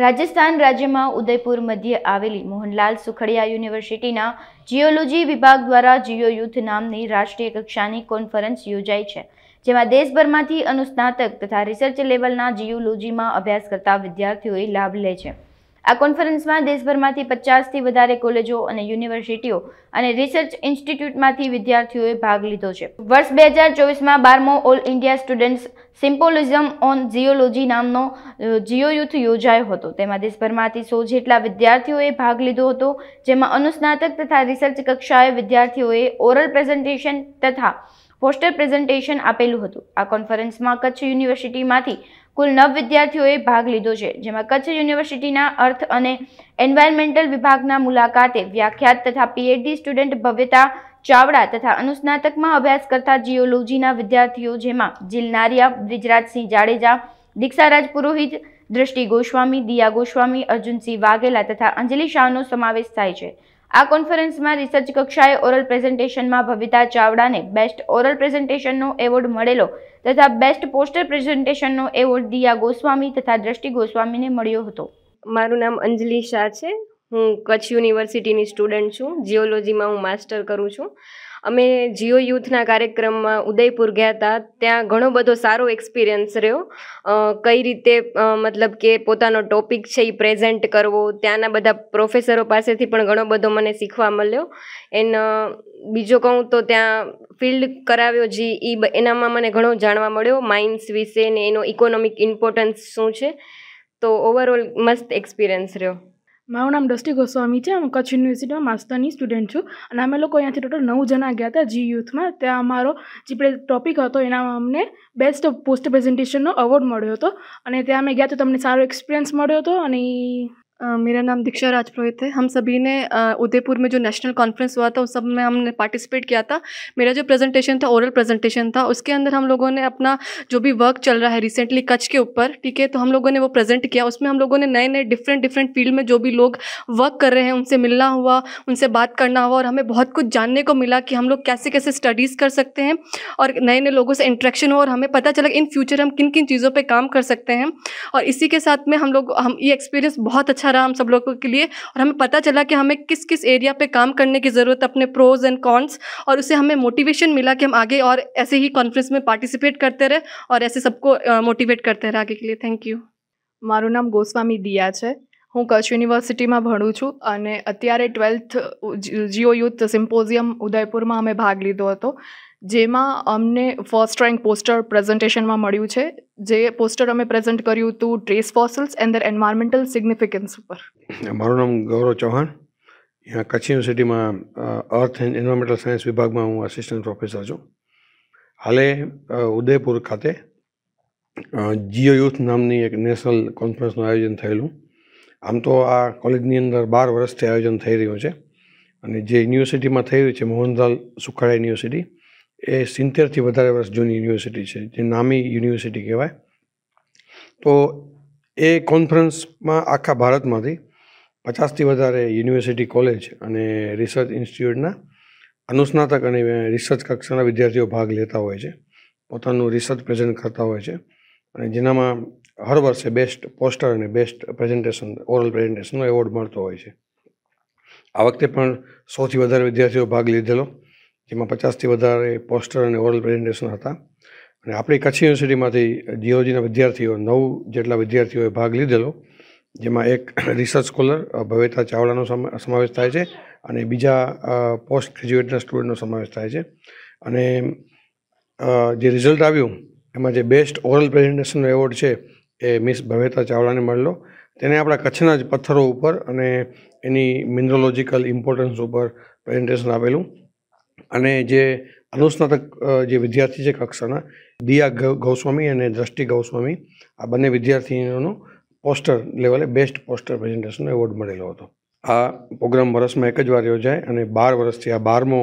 રાજસ્થાન રાજ્યમાં ઉદયપુર મધ્ય આવેલી મોહનલાલ સુખડિયા યુનિવર્સિટીના જીઓલોજી વિભાગ દ્વારા જીઓ યુથ નામની રાષ્ટ્રીય કક્ષાની કોન્ફરન્સ યોજાઈ છે જેમાં દેશભરમાંથી અનુસ્નાતક તથા રિસર્ચ લેવલના જીઓલોજીમાં અભ્યાસ કરતા વિદ્યાર્થીઓએ લાભ લે છે આ કોન્ફરન્સમાં દેશભરમાંથી પચાસથી વધારે કોલેજો અને યુનિવર્સિટીઓ અને રિસર્ચ ઇન્સ્ટિટ્યૂટમાંથી વિદ્યાર્થીઓએ ભાગ લીધો છે વર્ષ બે હજાર ચોવીસમાં બારમો all India students symposium on geology નામનો જીઓ યુથ યોજાયો હતો તેમાં દેશભરમાંથી સો જેટલા વિદ્યાર્થીઓએ ભાગ લીધો હતો જેમાં અનુસ્નાતક તથા રિસર્ચ કક્ષાએ વિદ્યાર્થીઓએ ઓરલ પ્રેઝન્ટેશન તથા પોસ્ટર પ્રેઝન્ટેશન આપેલું હતું આ કોન્ફરન્સમાં કચ્છ યુનિવર્સિટીમાંથી કુલ નવ વિદ્યાર્થીઓએ ભાગ લીધો છે જેમાં કચ્છ યુનિવર્સિટીના અર્થ અને એન્વાયરમેન્ટલ વિભાગના મુલાકાતે વ્યાખ્યાત તથા પીએચડી સ્ટુડન્ટ ભવ્યતા ચાવડા તથા અનુસ્નાતકમાં અભ્યાસ કરતા જીઓલોજીના વિદ્યાર્થીઓ જેમાં જીલ બ્રિજરાજસિંહ જાડેજા દીક્ષારાજ પુરોહિત દ્રષ્ટિ ગોસ્વામી દિયા ગોસ્વામી અર્જુનસિંહ વાઘેલા તથા અંજલિ શાહનો સમાવેશ થાય છે આ કોન્ફરન્સમાં રિસર્ચ કક્ષાએ ઓરલ પ્રેઝન્ટેશનમાં ભવિતા ચાવડાને બેસ્ટ ઓરલ પ્રેઝન્ટેશનનો એવોર્ડ મળેલો તથા બેસ્ટ પોસ્ટર પ્રેઝન્ટેશનનો એવોર્ડ દિયા ગોસ્વામી તથા દ્રષ્ટિ ગોસ્વામીને મળ્યો હતો મારું નામ અંજલિ શાહ છે હું કચ્છ યુનિવર્સિટીની સ્ટુડન્ટ છું જીઓલોજીમાં હું માસ્ટર કરું છું અમે જીઓ યુથના કાર્યક્રમમાં ઉદયપુર ગયા હતા ત્યાં ઘણો બધો સારો એક્સપિરિયન્સ રહ્યો કઈ રીતે મતલબ કે પોતાનો ટોપિક છે એ પ્રેઝન્ટ કરવો ત્યાંના બધા પ્રોફેસરો પાસેથી પણ ઘણો બધો મને શીખવા મળ્યો એન બીજો કહું તો ત્યાં ફિલ્ડ કરાવ્યો જે એ એનામાં મને ઘણો જાણવા મળ્યો માઇન્સ વિશે ને એનો ઇકોનોમિક ઇમ્પોર્ટન્સ શું છે તો ઓવરઓલ મસ્ત એક્સપિરિયન્સ રહ્યો મારું નામ દ્રષ્ટિ ગોસ્વામી છે હું કચ્છ યુનિવર્સિટીમાં માસ્ટરની સ્ટુડન્ટ છું અને અમે લોકો અહીંયાથી ટોટલ નવ જણા ગયા હતા જી યુથમાં ત્યાં અમારો જે ટોપિક હતો એનામાં અમને બેસ્ટ પોસ્ટ પ્રેઝન્ટેશનનો અવોર્ડ મળ્યો હતો અને ત્યાં અમે ગયા તો તમને સારો એક્સપિરિયન્સ મળ્યો હતો અને मेरा नाम दीक्षा राजपुरोहित है हम सभी ने उदयपुर में जो नेशनल कॉन्फ्रेंस हुआ था उस सब में हमने पार्टिसिपेट किया था मेरा जो प्रेजेंटेशन था ओरल प्रेजेंटेशन था उसके अंदर हम लोगों ने अपना जो भी वर्क चल रहा है रिसेंटली कच्छ के ऊपर ठीक है तो हम लोगों ने वो प्रेजेंट किया उसमें हम लोगों ने नए नए डिफरेंट डिफरेंट फील्ड में जो भी लोग वर्क कर रहे हैं उनसे मिलना हुआ उनसे बात करना हुआ और हमें बहुत कुछ जानने को मिला कि हम लोग कैसे कैसे स्टडीज़ कर सकते हैं और नए नए लोगों से इंट्रैक्शन हो और हमें पता चला इन फ्यूचर हम किन किन चीज़ों पर काम कर सकते हैं और इसी के साथ में हम लोग हम ये एक्सपीरियंस बहुत अच्छा रहा हम सब लोगों के लिए और हमें पता चला कि हमें किस किस एरिया पे काम करने की ज़रूरत अपने प्रोज एंड कॉन्स और उससे हमें मोटिवेशन मिला कि हम आगे और ऐसे ही कॉन्फ्रेंस में पार्टिसिपेट करते रहे और ऐसे सबको मोटिवेट करते रहे आगे के लिए थैंक यू मारू नाम गोस्वामी दिया है હું કચ્છ યુનિવર્સિટીમાં ભણું છું અને અત્યારે ટ્વેલ્થ જીઓ યુથ સિમ્પોઝિયમ ઉદયપુરમાં અમે ભાગ લીધો હતો જેમાં અમને ફર્સ્ટ રેન્ક પોસ્ટર પ્રેઝન્ટેશનમાં મળ્યું છે જે પોસ્ટર અમે પ્રેઝન્ટ કર્યું હતું trace fossils and their environmental significance ઉપર મારું નામ ગૌરવ ચૌહાણ અહીંયા કચ્છ યુનિવર્સિટીમાં અર્થ એન્ડ એન્વાયરમેન્ટલ સાયન્સ વિભાગમાં હું આસિસ્ટન્ટ પ્રોફેસર છું હાલે ઉદયપુર ખાતે જીઓ યુથ નામની એક નેશનલ કોન્ફરન્સનું આયોજન થયેલું આમ તો આ કોલેજની અંદર બાર વર્ષથી આયોજન થઈ રહ્યું છે અને જે યુનિવર્સિટીમાં થઈ રહ્યું છે મોહનલાલ સુખાડા યુનિવર્સિટી એ સિત્તેરથી વધારે વર્ષ જૂની યુનિવર્સિટી છે જે નામી યુનિવર્સિટી કહેવાય તો એ કોન્ફરન્સમાં આખા ભારતમાંથી પચાસથી વધારે યુનિવર્સિટી કોલેજ અને રિસર્ચ ઇન્સ્ટિટ્યૂટના અનુસ્નાતક અને રિસર્ચ કક્ષાના વિદ્યાર્થીઓ ભાગ લેતા હોય છે પોતાનું રિસર્ચ પ્રેઝન્ટ કરતા હોય છે અને જેનામાં હર વર્ષે બેસ્ટ પોસ્ટર અને બેસ્ટ પ્રેઝન્ટેશન ઓરલ પ્રેઝન્ટેશનનો એવોર્ડ મળતો હોય છે આ વખતે પણ સૌથી વધારે વિદ્યાર્થીઓ ભાગ લીધેલો જેમાં પચાસથી વધારે પોસ્ટર અને ઓરલ પ્રેઝન્ટેશન હતા અને આપણી કચ્છ યુનિવર્સિટીમાંથી જીઓજીના વિદ્યાર્થીઓ નવ જેટલા વિદ્યાર્થીઓએ ભાગ લીધેલો જેમાં એક રિસર્ચ સ્કોલર ભવેતા ચાવડાનો સમાવેશ થાય છે અને બીજા પોસ્ટ ગ્રેજ્યુએટના સ્ટુડન્ટનો સમાવેશ થાય છે અને જે રિઝલ્ટ આવ્યું એમાં જે બેસ્ટ ઓરલ પ્રેઝન્ટેશનનો એવોર્ડ છે એ મિસ ભવેતા ચાવડાને મળેલો તેને આપણા કચ્છના જ પથ્થરો ઉપર અને એની મિનરોલોજિકલ ઇમ્પોર્ટન્સ ઉપર પ્રેઝન્ટેશન આપેલું અને જે અનુસ્નાતક જે વિદ્યાર્થી છે કક્ષાના દિયા ગૌસ્વામી અને દ્રષ્ટિ ગૌસ્વામી આ બંને વિદ્યાર્થીઓનું પોસ્ટર લેવલે બેસ્ટ પોસ્ટર પ્રેઝન્ટેશનનો એવોર્ડ મળેલો હતો આ પ્રોગ્રામ વર્ષમાં એક જ વાર યોજાય અને બાર વર્ષથી આ બારમો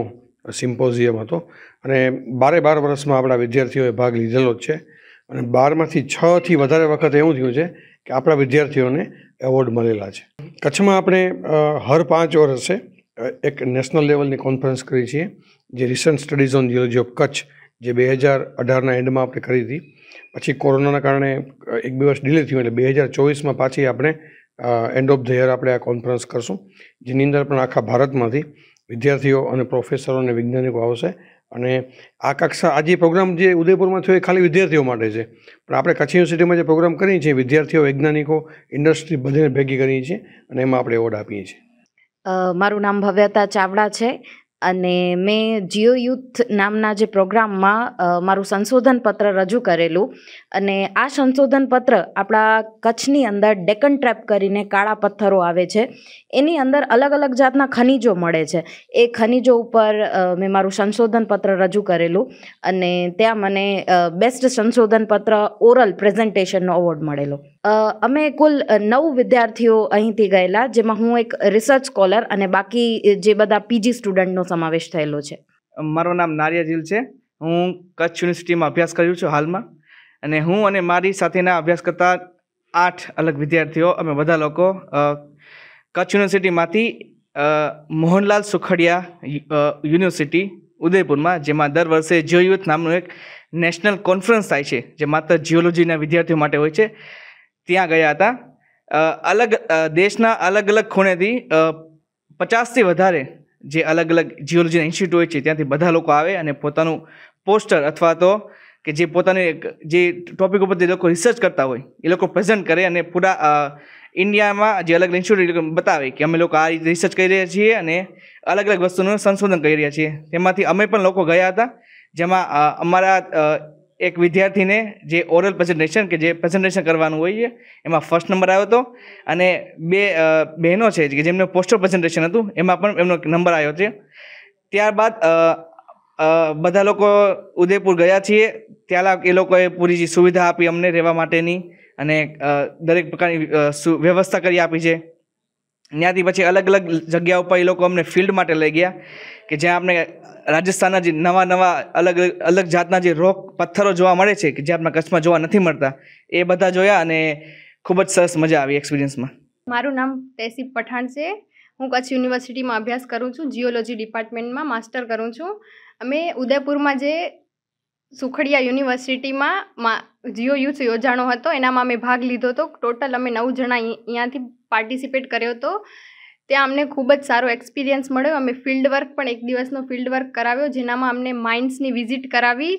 સિમ્પોઝિયમ હતો અને બારે બાર વર્ષમાં આપણા વિદ્યાર્થીઓએ ભાગ લીધેલો જ છે અને બારમાંથી છથી વધારે વખત એવું થયું છે કે આપણા વિદ્યાર્થીઓને એવોર્ડ મળેલા છે કચ્છમાં આપણે હર પાંચ વર્ષે એક નેશનલ લેવલની કોન્ફરન્સ કરી છીએ જે recent studies on geology of Kutch જે બે હજાર અઢારના એન્ડમાં આપણે કરી હતી પછી કોરોનાના કારણે એક બે વર્ષ ડિલે થયું એટલે બે હજાર ચોવીસમાં પાછી આપણે એન્ડ ઓફ ધ યર આપણે આ કોન્ફરન્સ કરશું જેની અંદર પણ આખા ભારતમાંથી વિદ્યાર્થીઓ અને પ્રોફેસરો અને વૈજ્ઞાનિકો આવશે અને આ કક્ષા આજે પ્રોગ્રામ જે ઉદયપુરમાં થયો એ ખાલી વિદ્યાર્થીઓ માટે છે પણ આપણે કચ્છ યુનિવર્સિટીમાં જે પ્રોગ્રામ કરીએ છીએ વિદ્યાર્થીઓ વૈજ્ઞાનિકો ઇન્ડસ્ટ્રી બધાને ભેગી કરીએ છીએ અને એમાં આપણે એવોર્ડ આપીએ છીએ મારું નામ ભવ્યતા ચાવડા છે અને મેં જીઓ યુથ નામના જે પ્રોગ્રામમાં મારું સંશોધન પત્ર રજૂ કરેલું અને આ સંશોધન પત્ર આપણા કચ્છની અંદર ડેકન ટ્રેપ કરીને કાળા પથ્થરો આવે છે એની અંદર અલગ અલગ જાતના ખનીજો મળે છે એ ખનિજો ઉપર મેં મારું સંશોધન પત્ર રજૂ કરેલું અને ત્યાં મને બેસ્ટ સંશોધન પત્ર ઓરલ પ્રેઝન્ટેશનનો એવોર્ડ મળેલો અમે કુલ નવ વિદ્યાર્થીઓ અહીંથી ગયેલા જેમાં હું એક રિસર્ચ સ્કોલર અને બાકી જે બધા પીજી સ્ટુડન્ટનો સમાવેશ થયેલો છે મારું નામ નારિયાજીલ છે હું કચ્છ યુનિવર્સિટીમાં અભ્યાસ કરું છું હાલમાં અને હું અને મારી સાથેના અભ્યાસ કરતા આઠ અલગ વિદ્યાર્થીઓ અમે બધા લોકો કચ્છ યુનિવર્સિટીમાંથી મોહનલાલ સુખડિયા યુનિવર્સિટી ઉદયપુરમાં જેમાં દર વર્ષે જીઓયુથ નામનું એક નેશનલ કોન્ફરન્સ થાય છે જે માત્ર જીઓલોજીના વિદ્યાર્થીઓ માટે હોય છે ત્યાં ગયા હતા અલગ દેશના અલગ અલગ ખૂણેથી પચાસથી વધારે જે અલગ અલગ જીઓલોજીના ઇન્સ્ટિટ્યૂટ હોય છે ત્યાંથી બધા લોકો આવે અને પોતાનું પોસ્ટર અથવા તો કે જે પોતાની જે ટોપિક ઉપર જે લોકો રિસર્ચ કરતા હોય એ લોકો પ્રેઝન્ટ કરે અને પૂરા ઇન્ડિયામાં જે અલગ ઇન્સ્ટિટ્યૂટ બતાવે કે અમે લોકો આ રીતે રિસર્ચ કરી રહ્યા છીએ અને અલગ અલગ વસ્તુનું સંશોધન કરી રહ્યા છીએ તેમાંથી અમે પણ લોકો ગયા હતા જેમાં અમારા એક વિદ્યાર્થીને જે ઓરલ પ્રેઝન્ટેશન કે જે પ્રેઝન્ટેશન કરવાનું હોય છે એમાં ફર્સ્ટ નંબર આવ્યો હતો અને બે બહેનો છે કે જેમને પોસ્ટર પ્રેઝન્ટેશન હતું એમાં પણ એમનો નંબર આવ્યો છે ત્યારબાદ બધા લોકો ઉદયપુર ગયા છીએ ત્યાં એ લોકોએ પૂરી સુવિધા આપી અમને રહેવા માટેની અને દરેક પ્રકારની વ્યવસ્થા કરી આપી છે ત્યાંથી પછી અલગ અલગ જગ્યા ઉપર એ લોકો અમને ફિલ્ડ માટે લઈ ગયા કે જ્યાં આપણે રાજસ્થાનના જે નવા નવા અલગ અલગ જાતના જે રોક પથ્થરો જોવા મળે છે કે જે આપણા કચ્છમાં જોવા નથી મળતા એ બધા જોયા અને ખૂબ જ સરસ મજા આવી એક્સપિરિયન્સમાં મારું નામ તૈસીબ પઠાણ છે હું કચ્છ યુનિવર્સિટીમાં અભ્યાસ કરું છું જીઓલોજી ડિપાર્ટમેન્ટમાં માસ્ટર કરું છું અમે ઉદયપુરમાં જે સુખડિયા યુનિવર્સિટીમાં જીઓ યુથ યોજાણો હતો એનામાં અમે ભાગ લીધો હતો ટોટલ અમે નવ જણા અહીંયાથી પાર્ટિસિપેટ કર્યો હતો ત્યાં અમને ખૂબ જ સારો એક્સપિરિયન્સ મળ્યો અમે ફિલ્ડ વર્ક પણ એક દિવસનો ફિલ્ડ વર્ક કરાવ્યો જેનામાં અમને માઇન્સની વિઝિટ કરાવી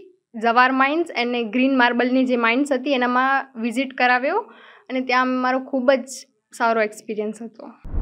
જવાર માઇન્સ અને ગ્રીન માર્બલની જે માઇન્સ હતી એનામાં વિઝિટ કરાવ્યો અને ત્યાં મારો ખૂબ જ સારો એક્સપિરિયન્સ હતો